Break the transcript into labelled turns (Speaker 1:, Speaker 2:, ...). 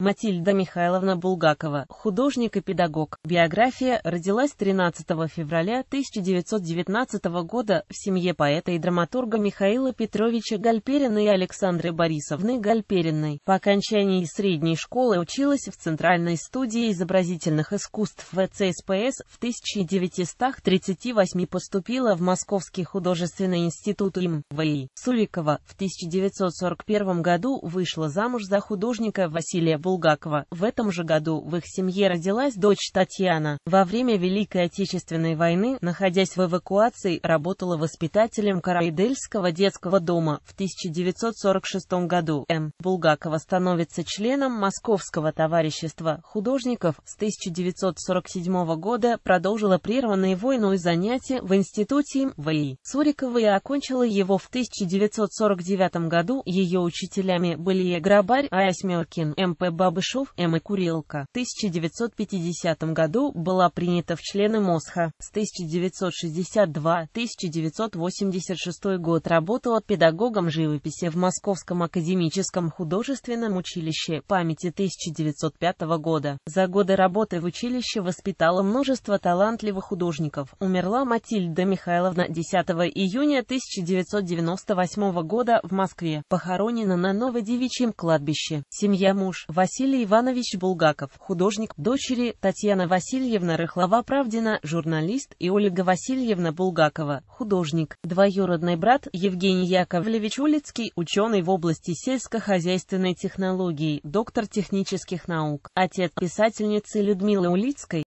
Speaker 1: Матильда Михайловна Булгакова, художник и педагог. Биография родилась 13 февраля 1919 года в семье поэта и драматурга Михаила Петровича Гальперина и Александры Борисовны Гальпериной. По окончании средней школы училась в Центральной студии изобразительных искусств ВЦСПС в 1938 поступила в Московский художественный институт им ВИ Суликова. В 1941 году вышла замуж за художника Василия Булгакова. Булгакова. В этом же году в их семье родилась дочь Татьяна. Во время Великой Отечественной войны, находясь в эвакуации, работала воспитателем Караидельского детского дома. В 1946 году М. Булгакова становится членом Московского товарищества художников. С 1947 года продолжила прерванные войну и занятия в институте им ВИ. Сурикова и окончила его в 1949 году. Ее учителями были Грабарь, А. Осьмеркин, МПБ. Бабышев, М. и Курилка. В 1950 году была принята в члены МОСХа. С 1962-1986 год работала педагогом живописи в Московском академическом художественном училище памяти 1905 года. За годы работы в училище воспитала множество талантливых художников. Умерла Матильда Михайловна 10 июня 1998 года в Москве. Похоронена на Новодевичьем кладбище. Семья муж 8 Василий Иванович Булгаков, художник, дочери Татьяна Васильевна Рыхлова-Правдина, журналист и Ольга Васильевна Булгакова, художник, двоюродный брат Евгений Яковлевич Улицкий, ученый в области сельскохозяйственной технологии, доктор технических наук, отец писательницы Людмилы Улицкой,